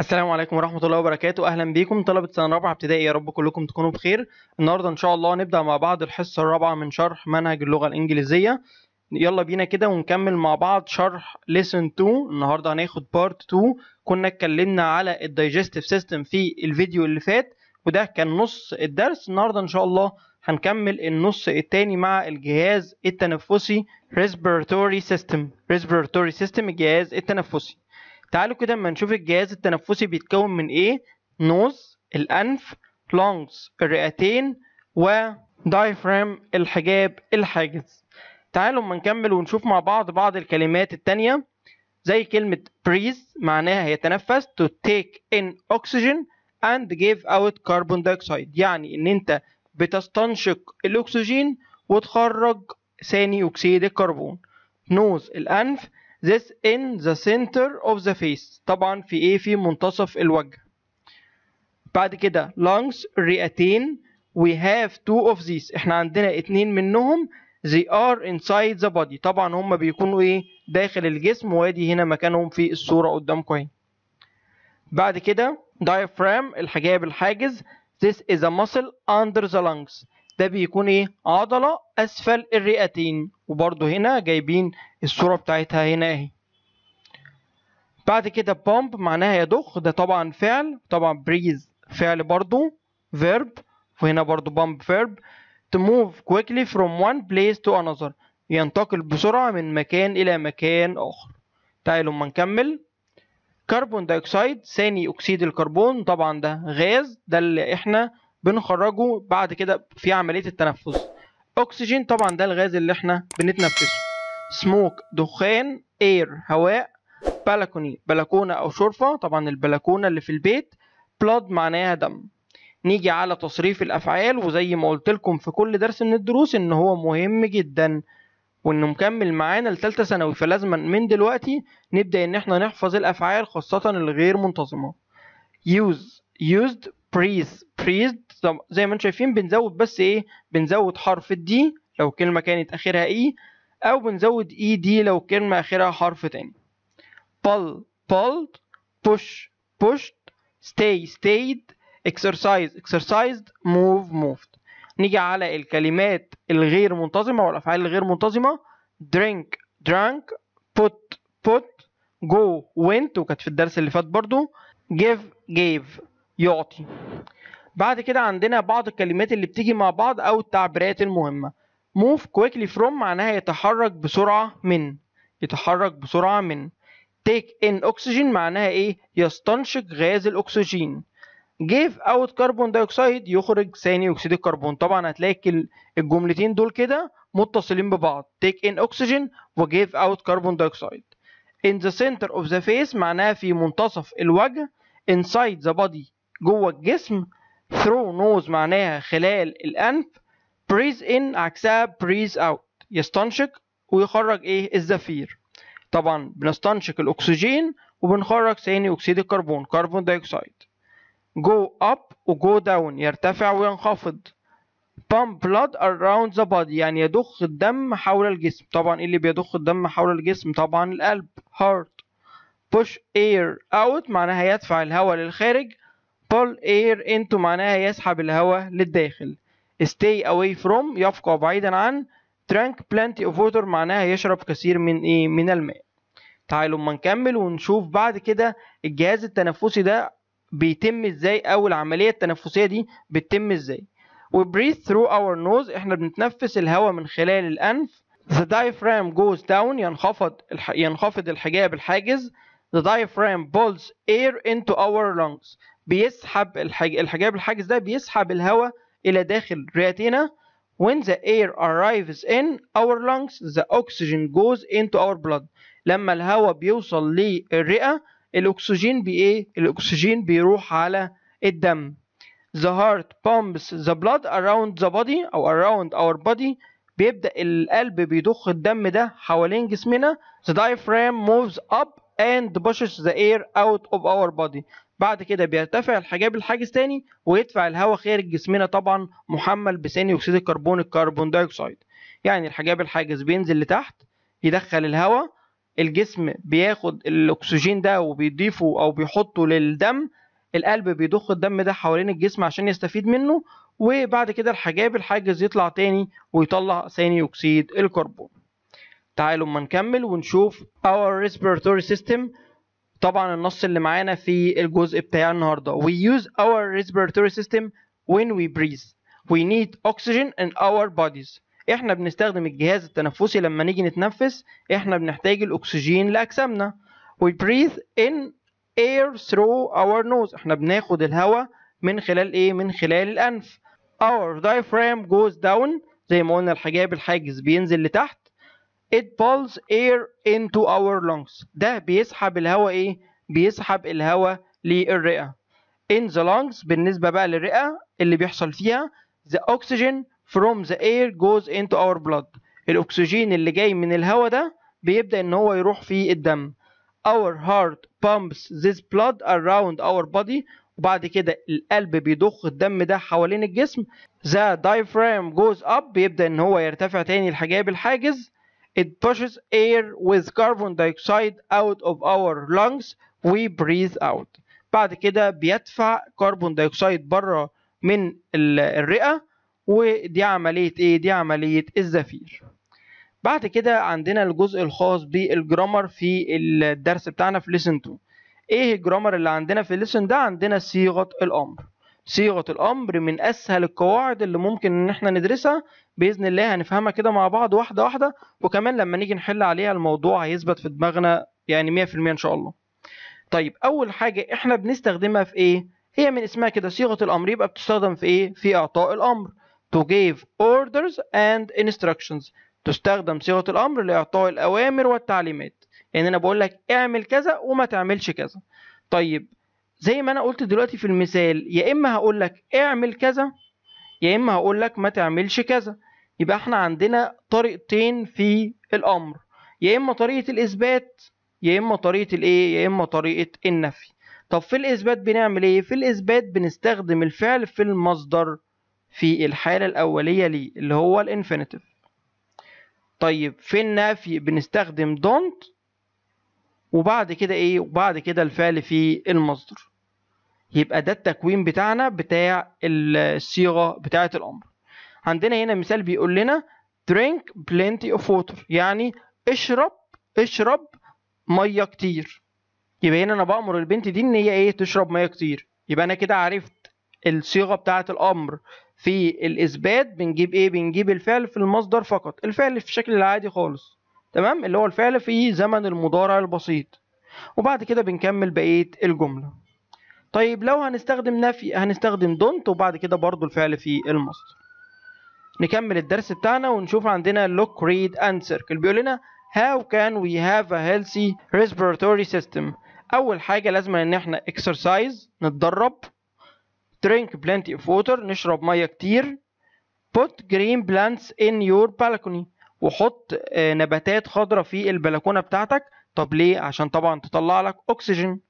السلام عليكم ورحمة الله وبركاته أهلا بيكم طلبة سنة رابعة ابتدائي يا رب كلكم تكونوا بخير النهاردة إن شاء الله نبدأ مع بعض الحصة الرابعة من شرح منهج اللغة الإنجليزية يلا بينا كده ونكمل مع بعض شرح ليسون 2 النهاردة هناخد بارت 2 كنا اتكلمنا على الدايجستيف سيستم في الفيديو اللي فات وده كان نص الدرس النهاردة إن شاء الله هنكمل النص التاني مع الجهاز التنفسي respiratory system respiratory system الجهاز التنفسي تعالوا كده اما نشوف الجهاز التنفسي بيتكون من ايه نوز الانف لونجز الرئتين ودايفرام الحجاب الحاجز تعالوا اما نكمل ونشوف مع بعض بعض الكلمات التانية زي كلمة بريز معناها يتنفس to take in oxygen and give out carbon dioxide يعني ان انت بتستنشق الاكسجين وتخرج ثاني اكسيد الكربون نوز الانف this in the center of the face طبعا في ايه في منتصف الوجه بعد كده lungs رئتين we have two of these احنا عندنا اتنين منهم they are inside the body طبعا هم بيكونوا ايه داخل الجسم وادي هنا مكانهم في الصورة قدامكم اهي بعد كده diaphragm الحجاب الحاجز this is a muscle under the lungs ده بيكون ايه عضله اسفل الرئتين وبرده هنا جايبين الصوره بتاعتها هنا اهي بعد كده بومب معناها يضخ ده طبعا فعل طبعا بريز فعل برضو فيرب وهنا برضو بومب فيرب to move quickly from one place to another ينتقل بسرعة من مكان إلى مكان آخر تعالوا اما نكمل كربون دايوكسيد ثاني أكسيد الكربون طبعا ده غاز ده اللي إحنا بنخرجه بعد كده في عمليه التنفس اكسجين طبعا ده الغاز اللي احنا بنتنفسه سموك دخان اير هواء بلكوني بلكونه او شرفه طبعا البلكونه اللي في البيت بلاد معناها دم نيجي على تصريف الافعال وزي ما قلت لكم في كل درس من الدروس ان هو مهم جدا وانه مكمل معانا لثالثه ثانوي فلازم من دلوقتي نبدا ان احنا نحفظ الافعال خاصه الغير منتظمه use used بريز بريزد زي ما انتم شايفين بنزود بس ايه بنزود حرف الدي لو كلمه كانت اخرها اي e، او بنزود اي e دي لو كلمه اخرها حرف تاني pull pulled push pushed stay stayed exercise exercised move moved نيجي على الكلمات الغير منتظمه والافعال الغير منتظمه drink drank put put go went وكانت في الدرس اللي فات برضو give gave يعطي بعد كده عندنا بعض الكلمات اللي بتيجي مع بعض او التعبيرات المهمه موف كويكلي فروم معناها يتحرك بسرعه من يتحرك بسرعه من تيك ان اوكسجين معناها ايه يستنشق غاز الاكسجين جيف اوت كربون dioxide يخرج ثاني اكسيد الكربون طبعا هتلاقي الجملتين دول كده متصلين ببعض تيك ان اوكسجين وجيف اوت كربون dioxide in the center of the face معناها في منتصف الوجه inside the body جوه الجسم through nose معناها خلال الأنف breathe in عكسها breathe out يستنشق ويخرج إيه الزفير طبعا بنستنشق الأكسجين وبنخرج ثاني أكسيد الكربون كربون دايوكسيد go up و go down يرتفع وينخفض pump blood around the body يعني يضخ الدم حول الجسم طبعا ايه اللي بيضخ الدم حول الجسم طبعا القلب heart push air out معناها يدفع الهواء للخارج pull air into معناها يسحب الهواء للداخل stay away from يفقع بعيدا عن drink plenty of water معناها يشرب كثير من ايه من الماء تعالوا اما نكمل ونشوف بعد كده الجهاز التنفسي ده بيتم ازاي او العمليه التنفسيه دي بتتم ازاي we breathe through our nose احنا بنتنفس الهواء من خلال الانف the diaphragm goes down ينخفض ينخفض الحجاب الحاجز the diaphragm pulls air into our lungs بيسحب الحج... الحجاب الحاجز ده بيسحب الهواء الى داخل رئتنا when the air arrives in our lungs the oxygen goes into our blood لما الهواء بيوصل للرئه الاكسجين بايه الاكسجين بيروح على الدم the heart pumps the blood around the body او around our body بيبدأ القلب بيضخ الدم ده حوالين جسمنا the diaphragm moves up and pushes the air out of our body بعد كده بيرتفع الحجاب الحاجز تاني ويدفع الهواء خارج جسمنا طبعا محمل بثاني اكسيد الكربون الكربون دايوكسيد يعني الحجاب الحاجز بينزل لتحت يدخل الهواء الجسم بياخد الاكسجين ده وبيضيفه او بيحطه للدم القلب بيضخ الدم ده حوالين الجسم عشان يستفيد منه وبعد كده الحجاب الحاجز يطلع تاني ويطلع ثاني اكسيد الكربون تعالوا اما نكمل ونشوف our respiratory system طبعا النص اللي معانا في الجزء بتاع النهارده we use our respiratory system when we breathe we need oxygen in our bodies احنا بنستخدم الجهاز التنفسي لما نيجي نتنفس احنا بنحتاج الاكسجين لاجسامنا we breathe in air through our nose احنا بناخد الهواء من خلال ايه من خلال الانف our diaphragm goes down زي ما قلنا الحجاب الحاجز بينزل لتحت it pulls air into our lungs ده بيسحب الهواء ايه بيسحب الهواء للرئه in the lungs بالنسبه بقى للرئه اللي بيحصل فيها the oxygen from the air goes into our blood الاكسجين اللي جاي من الهواء ده بيبدا ان هو يروح في الدم our heart pumps this blood around our body وبعد كده القلب بيضخ الدم ده حوالين الجسم the diaphragm goes up بيبدا ان هو يرتفع تاني الحجاب الحاجز It pushes air with carbon dioxide out of our lungs we breathe out بعد كده بيدفع كربون دايوكسيد بره من الرئة ودي عملية ايه؟ دي عملية الزفير بعد كده عندنا الجزء الخاص بالجرامر في الدرس بتاعنا في ليسن 2 ايه الجرامر اللي عندنا في ليسن ده؟ عندنا صيغة الأمر صيغه الامر من اسهل القواعد اللي ممكن ان احنا ندرسها باذن الله هنفهمها كده مع بعض واحده واحده وكمان لما نيجي نحل عليها الموضوع هيثبت في دماغنا يعني 100% ان شاء الله طيب اول حاجه احنا بنستخدمها في ايه هي من اسمها كده صيغه الامر يبقى بتستخدم في ايه في اعطاء الامر to give orders and instructions تستخدم صيغه الامر لاعطاء الاوامر والتعليمات يعني انا بقول لك اعمل كذا وما تعملش كذا طيب زي ما انا قلت دلوقتي في المثال يا اما هقول لك اعمل كذا يا اما هقول لك ما تعملش كذا يبقى احنا عندنا طريقتين في الامر يا اما طريقه الاثبات يا اما طريقه الايه يا اما طريقه النفي طب في الاثبات بنعمل ايه في الاثبات بنستخدم الفعل في المصدر في الحاله الاوليه ليه اللي هو الانفينيتيف طيب في النفي بنستخدم don't وبعد كده ايه وبعد كده الفعل في المصدر يبقى ده التكوين بتاعنا بتاع الصيغه بتاعه الامر عندنا هنا مثال بيقول لنا drink plenty of water يعني اشرب اشرب ميه كتير يبقى هنا انا بامر البنت دي ان هي ايه تشرب ميه كتير يبقى انا كده عرفت الصيغه بتاعه الامر في الاثبات بنجيب ايه بنجيب الفعل في المصدر فقط الفعل في الشكل العادي خالص تمام اللي هو الفعل في زمن المضارع البسيط وبعد كده بنكمل بقية الجملة طيب لو هنستخدم نفي هنستخدم دونت وبعد كده برضو الفعل في المصدر نكمل الدرس بتاعنا ونشوف عندنا لوك ريد اند سيركل بيقول لنا هاو كان وي هاف ا هيلثي respiratory سيستم اول حاجه لازم ان احنا اكسرسايز نتدرب drink plenty of water نشرب ميه كتير put green plants in your balcony وحط آه، نباتات خضراء في البلكونه بتاعتك طب ليه عشان طبعا تطلع لك اكسجين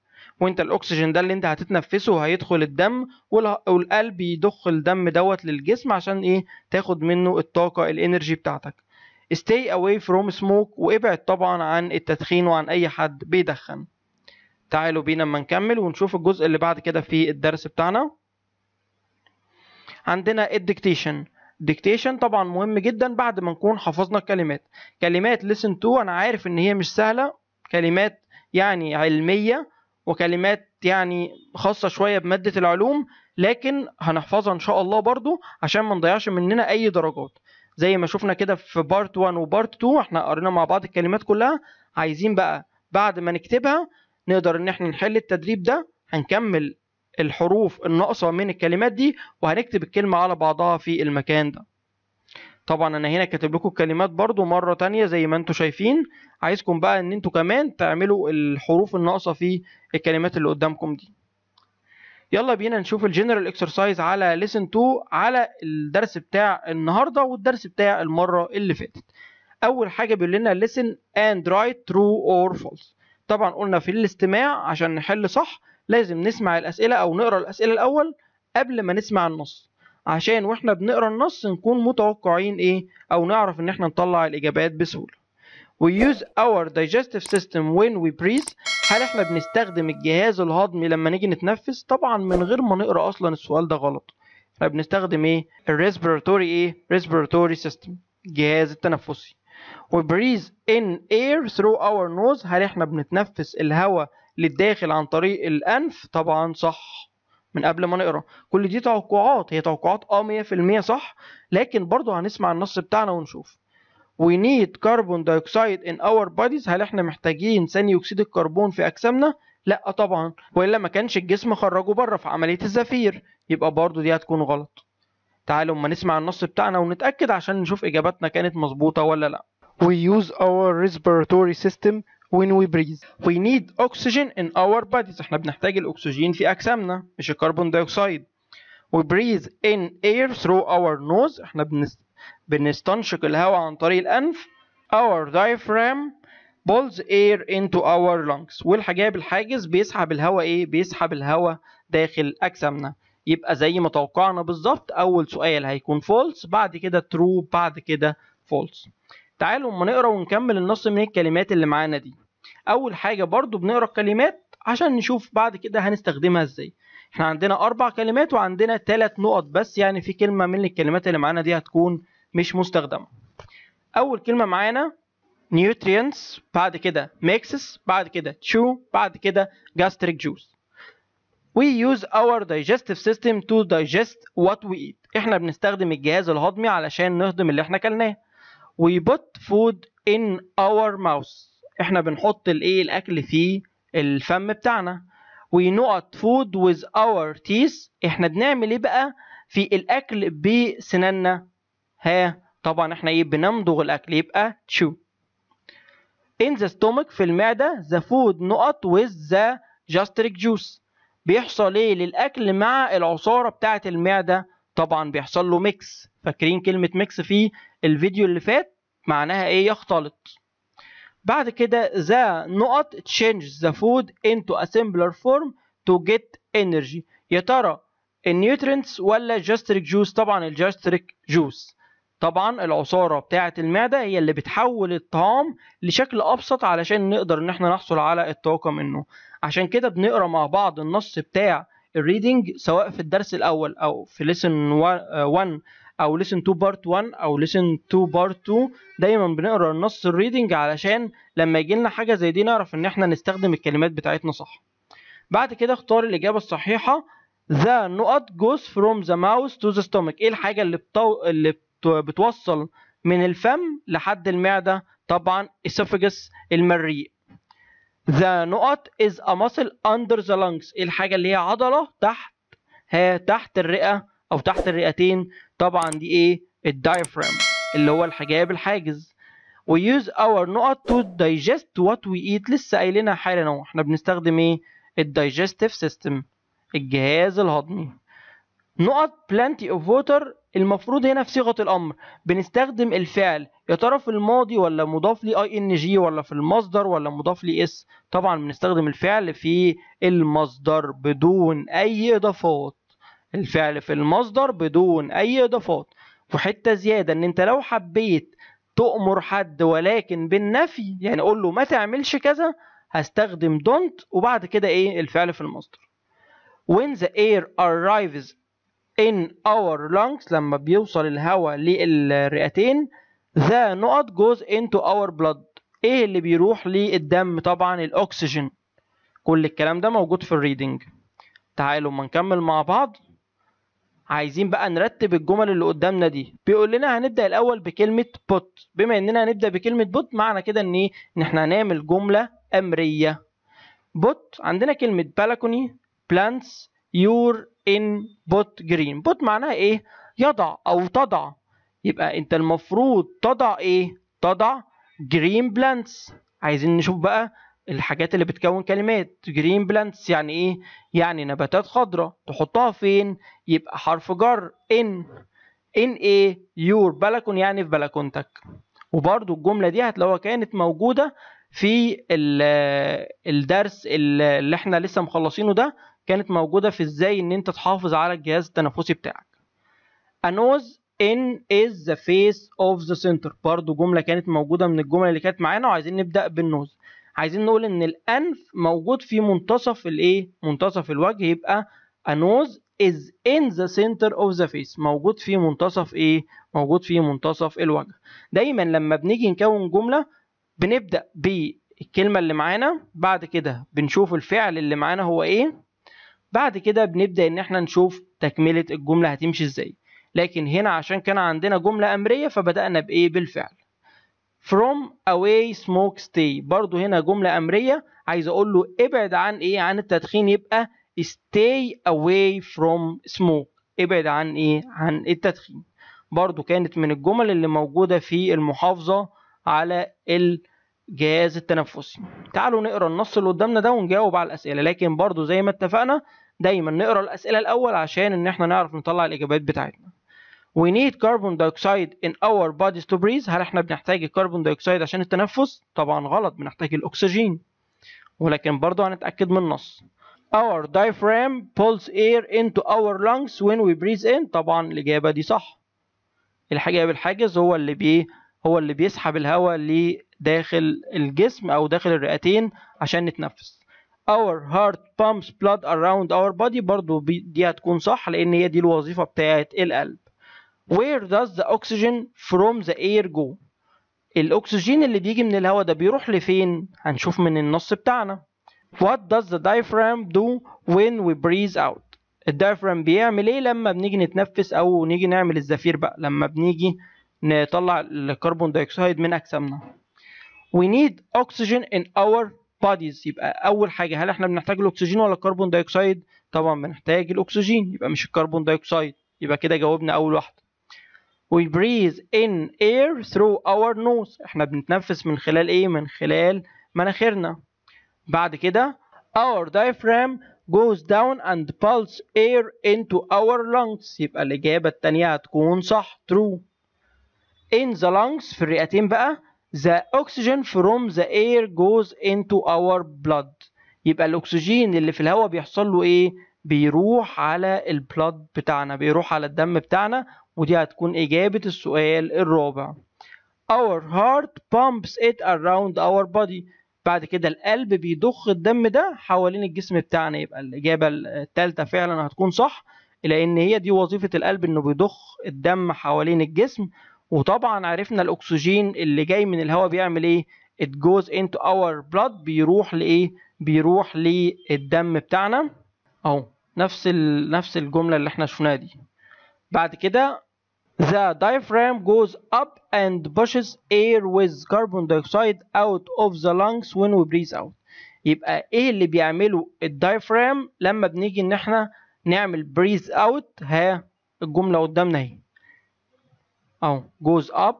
وانت الاكسجين ده اللي انت هتتنفسه هيدخل الدم والقلب يضخ الدم دوت للجسم عشان ايه تاخد منه الطاقه الانرجي بتاعتك stay away from smoke وابعد طبعا عن التدخين وعن اي حد بيدخن تعالوا بينا اما نكمل ونشوف الجزء اللي بعد كده في الدرس بتاعنا عندنا addiction ديكتيشن طبعا مهم جدا بعد ما نكون حفظنا الكلمات كلمات ليسن تو انا عارف ان هي مش سهله كلمات يعني علميه وكلمات يعني خاصه شويه بماده العلوم لكن هنحفظها ان شاء الله برضو عشان ما نضيعش مننا اي درجات زي ما شفنا كده في بارت 1 وبارت 2 احنا قرينا مع بعض الكلمات كلها عايزين بقى بعد ما نكتبها نقدر ان احنا نحل التدريب ده هنكمل الحروف الناقصة من الكلمات دي وهنكتب الكلمة على بعضها في المكان ده طبعا انا هنا كاتب لكم الكلمات برضو مرة تانية زي ما انتوا شايفين عايزكم بقى ان انتوا كمان تعملوا الحروف الناقصة في الكلمات اللي قدامكم دي يلا بينا نشوف الجنرال اكسرسايز على لسن 2 على الدرس بتاع النهارده والدرس بتاع المره اللي فاتت اول حاجه بيقول لنا listen and write true or false طبعا قلنا في الاستماع عشان نحل صح لازم نسمع الأسئلة أو نقرأ الأسئلة الأول قبل ما نسمع النص عشان واحنا بنقرا النص نكون متوقعين ايه او نعرف ان احنا نطلع الاجابات بسهوله We use our digestive system when we breathe هل احنا بنستخدم الجهاز الهضمي لما نيجي نتنفس طبعا من غير ما نقرا اصلا السؤال ده غلط احنا بنستخدم ايه الريسبيراتوري ايه respiratory system الجهاز التنفسي We breathe in air through our nose هل احنا بنتنفس الهواء للداخل عن طريق الانف طبعا صح من قبل ما نقرا كل دي توقعات هي توقعات اه 100% صح لكن برضه هنسمع النص بتاعنا ونشوف we need carbon dioxide in our bodies هل احنا محتاجين ثاني اكسيد الكربون في اجسامنا لا طبعا والا ما كانش الجسم خرجه بره في عمليه الزفير يبقى برضه دي هتكون غلط تعالوا اما نسمع النص بتاعنا ونتاكد عشان نشوف اجاباتنا كانت مظبوطه ولا لا we use our respiratory system when we breathe we need oxygen in our bodies احنا بنحتاج الاكسجين في اجسامنا مش الكربون دايوكسيد we breathe in air through our nose احنا بنست... بنستنشق الهواء عن طريق الانف our diaphragm pulls air into our lungs والحجاب الحاجز بيسحب الهواء ايه بيسحب الهواء داخل اجسامنا يبقى زي ما توقعنا بالظبط اول سؤال هيكون false بعد كده true بعد كده false تعالوا اما نقرا ونكمل النص من الكلمات اللي معانا دي اول حاجه برضو بنقرا الكلمات عشان نشوف بعد كده هنستخدمها ازاي احنا عندنا اربع كلمات وعندنا ثلاث نقط بس يعني في كلمه من الكلمات اللي معانا دي هتكون مش مستخدمه اول كلمه معانا nutrients بعد كده mixes بعد كده chew بعد كده gastric juice We use our digestive system to digest what we eat. احنا بنستخدم الجهاز الهضمي علشان نهضم اللي احنا كلناه. we put food in our mouth احنا بنحط الايه الاكل في الفم بتاعنا we not food with our teeth احنا بنعمل ايه بقى في الاكل بسناننا ها طبعا احنا ايه بنمضغ الاكل يبقى chew in the stomach في المعدة the food نقط with the gastric juice بيحصل ايه للاكل مع العصارة بتاعة المعدة طبعا بيحصل له ميكس فاكرين كلمة ميكس في الفيديو اللي فات معناها ايه يختلط بعد كده the نقط change the food into a simpler form to get energy يا ترى النيوترينتس ولا الجاستريك جوس طبعا الجاستريك جوس طبعا العصارة بتاعة المعدة هي اللي بتحول الطعام لشكل أبسط علشان نقدر إن احنا نحصل على الطاقة منه عشان كده بنقرا مع بعض النص بتاع الريدنج سواء في الدرس الاول او في ليسن 1 آه، او ليسن 2 بارت 1 او ليسن 2 بارت 2 دايما بنقرا النص الريدنج علشان لما يجي لنا حاجه زي دي نعرف ان احنا نستخدم الكلمات بتاعتنا صح بعد كده اختار الاجابه الصحيحه ذا نقط جوز فروم ذا ماوس تو ذا ستومك ايه الحاجه اللي بتو... اللي بتو... بتوصل من الفم لحد المعده طبعا السفجس المريء The نقط is a muscle under the lungs إيه الحاجة اللي هي عضلة تحت ها تحت الرئة أو تحت الرئتين طبعا دي ايه الدايفرام اللي هو الحجاب الحاجز We use our نقط to digest what we eat لسه قايلينها حالا اهو احنا بنستخدم ايه الدايجستيف سيستم الجهاز الهضمي نقط plenty of water المفروض هنا في صيغه الامر بنستخدم الفعل يا ترى في الماضي ولا مضاف لي اي ان جي ولا في المصدر ولا مضاف لي اس طبعا بنستخدم الفعل في المصدر بدون اي اضافات الفعل في المصدر بدون اي اضافات وحته زياده ان انت لو حبيت تؤمر حد ولكن بالنفي يعني اقول له ما تعملش كذا هستخدم دونت وبعد كده ايه الفعل في المصدر when the air arrives in our lungs لما بيوصل الهواء للرئتين ذا نقط goes into our blood ايه اللي بيروح للدم طبعا الاكسجين كل الكلام ده موجود في الريدنج تعالوا اما نكمل مع بعض عايزين بقى نرتب الجمل اللي قدامنا دي بيقول لنا هنبدا الاول بكلمه بوت بما اننا هنبدا بكلمه بوت معنى كده ان ايه ان احنا هنعمل جمله امريه بوت عندنا كلمه بلكوني بلانتس يور ان بوت جرين بوت معناها ايه يضع او تضع يبقى انت المفروض تضع ايه تضع جرين بلانتس عايزين نشوف بقى الحاجات اللي بتكون كلمات جرين بلانتس يعني ايه يعني نباتات خضراء تحطها فين يبقى حرف جر ان ان ايه يور بلكون يعني في بلكونتك وبرده الجمله دي هتلاقوها كانت موجوده في الدرس اللي احنا لسه مخلصينه ده كانت موجوده في ازاي ان انت تحافظ على الجهاز التنفسي بتاعك انوز ان از ذا فيس اوف ذا سنتر برضو جمله كانت موجوده من الجمل اللي كانت معانا وعايزين نبدا بالنوز عايزين نقول ان الانف موجود في منتصف الايه منتصف الوجه يبقى انوز is in the center of the face موجود في منتصف ايه موجود في منتصف الوجه دايما لما بنيجي نكون جمله بنبدا بالكلمه اللي معانا بعد كده بنشوف الفعل اللي معانا هو ايه بعد كده بنبدأ إن إحنا نشوف تكملة الجملة هتمشي إزاي لكن هنا عشان كان عندنا جملة أمرية فبدأنا بإيه بالفعل from away smoke stay برضو هنا جملة أمرية عايز أقول له ابعد عن إيه عن التدخين يبقى stay away from smoke ابعد عن إيه عن التدخين برضو كانت من الجمل اللي موجودة في المحافظة على الجهاز التنفسي تعالوا نقرا النص اللي قدامنا ده ونجاوب على الأسئلة لكن برضو زي ما اتفقنا دايما نقرا الاسئله الاول عشان ان احنا نعرف نطلع الاجابات بتاعتنا we need carbon dioxide in our bodies to breathe هل احنا بنحتاج الكربون دايوكسيد عشان التنفس طبعا غلط بنحتاج الاكسجين ولكن برضه هنتاكد من النص our diaphragm pulls air into our lungs when we breathe in طبعا الاجابه دي صح الحاجه بالحاجز هو اللي بي هو اللي بيسحب الهواء لداخل الجسم او داخل الرئتين عشان نتنفس our heart pumps blood around our body برضو دي هتكون صح لان هي دي الوظيفة بتاعة القلب where does the oxygen from the air go الاكسجين اللي بيجي من الهواء ده بيروح لفين هنشوف من النص بتاعنا what does the diaphragm do when we breathe out الدايفرام بيعمل ايه لما بنيجي نتنفس او نيجي نعمل الزفير بقى لما بنيجي نطلع الكربون دايكسايد من اجسامنا we need oxygen in our باديز يبقى اول حاجه هل احنا بنحتاج الاكسجين ولا الكربون دايوكسيد طبعا بنحتاج الاكسجين يبقى مش الكربون دايوكسيد يبقى كده جاوبنا اول واحده we breathe in air through our nose احنا بنتنفس من خلال ايه من خلال مناخيرنا بعد كده our diaphragm goes down and pulse air into our lungs يبقى الإجابة التانية هتكون صح true in the lungs في الرئتين بقى the oxygen from the air goes into our blood يبقى الاكسجين اللي في الهواء بيحصل له ايه بيروح على البلد بتاعنا بيروح على الدم بتاعنا ودي هتكون اجابه السؤال الرابع our heart pumps it around our body بعد كده القلب بيضخ الدم ده حوالين الجسم بتاعنا يبقى الاجابه الثالثه فعلا هتكون صح لان هي دي وظيفه القلب انه بيضخ الدم حوالين الجسم وطبعا عرفنا الاكسجين اللي جاي من الهواء بيعمل ايه it goes into our blood بيروح لايه بيروح للدم بتاعنا اهو نفس ال... نفس الجمله اللي احنا شفناها دي بعد كده The diaphragm goes up and pushes air with carbon dioxide out of the lungs when we breathe out. يبقى ايه اللي بيعمله الدايفرام لما بنيجي ان احنا نعمل breathe out ها الجملة قدامنا اهي. اهو جوز اب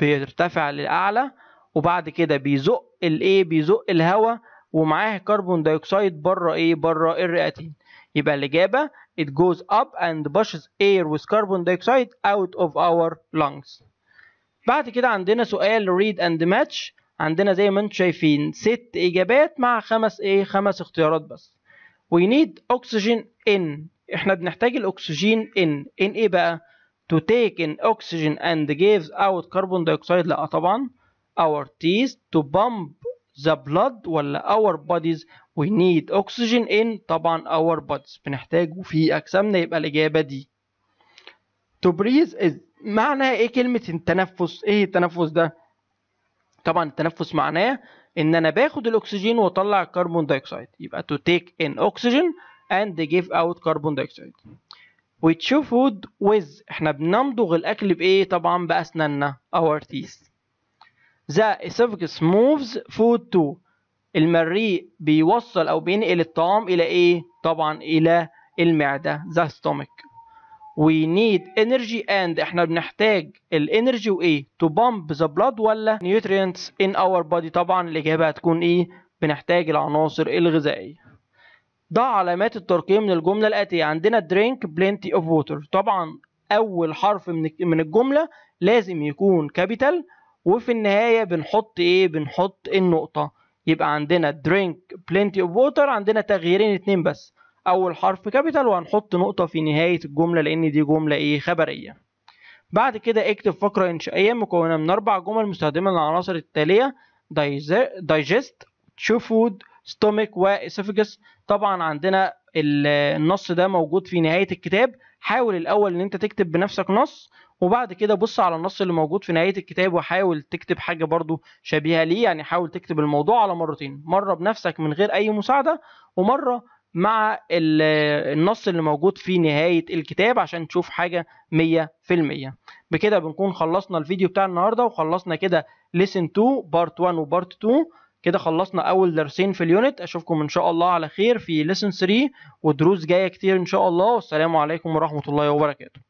بيرتفع للاعلى وبعد كده بيزق الايه بيزق الهواء ومعاه كربون دايوكسيد بره ايه بره الرئتين يبقى الاجابه it goes up and pushes air with carbon dioxide out of our lungs بعد كده عندنا سؤال read and match عندنا زي ما انتم شايفين ست اجابات مع خمس ايه خمس اختيارات بس we need oxygen in احنا بنحتاج الاكسجين in in ايه بقى to take in oxygen and gives out carbon dioxide لا طبعا our teeth to pump the blood ولا our bodies we need oxygen in طبعا our bodies بنحتاجه في أجسامنا يبقى الإجابة دي to breathe is معنى إيه كلمة التنفس إيه التنفس ده طبعا التنفس معناه إن أنا باخد الأكسجين وأطلع الكربون دايوكسيد يبقى to take in oxygen and give out carbon dioxide وتشو فود ويز احنا بنمضغ الاكل بايه طبعا باسناننا اور teeth ذا esophagus moves food to المريء بيوصل او بينقل الطعام الى ايه طبعا الى المعده ذا stomach we need energy and احنا بنحتاج الانرجي وايه to pump the blood ولا nutrients in our body طبعا الاجابه هتكون ايه بنحتاج العناصر الغذائيه ضع علامات الترقيم من الجملة الآتية عندنا drink plenty of water طبعا أول حرف من من الجملة لازم يكون كابيتال وفي النهاية بنحط إيه بنحط النقطة يبقى عندنا drink plenty of water عندنا تغييرين اتنين بس أول حرف كابيتال وهنحط نقطة في نهاية الجملة لأن دي جملة إيه خبرية بعد كده اكتب فقرة إنشائية مكونة من أربع جمل مستخدمة للعناصر التالية digest, food, ستومك واسفجس طبعا عندنا النص ده موجود في نهايه الكتاب حاول الاول ان انت تكتب بنفسك نص وبعد كده بص على النص اللي موجود في نهايه الكتاب وحاول تكتب حاجه برضو شبيهه ليه يعني حاول تكتب الموضوع على مرتين مره بنفسك من غير اي مساعده ومره مع النص اللي موجود في نهايه الكتاب عشان تشوف حاجه 100% بكده بنكون خلصنا الفيديو بتاع النهارده وخلصنا كده ليسن 2 بارت 1 وبارت 2 كده خلصنا اول درسين في اليونت اشوفكم ان شاء الله على خير في ليسن 3 ودروس جايه كتير ان شاء الله والسلام عليكم ورحمه الله وبركاته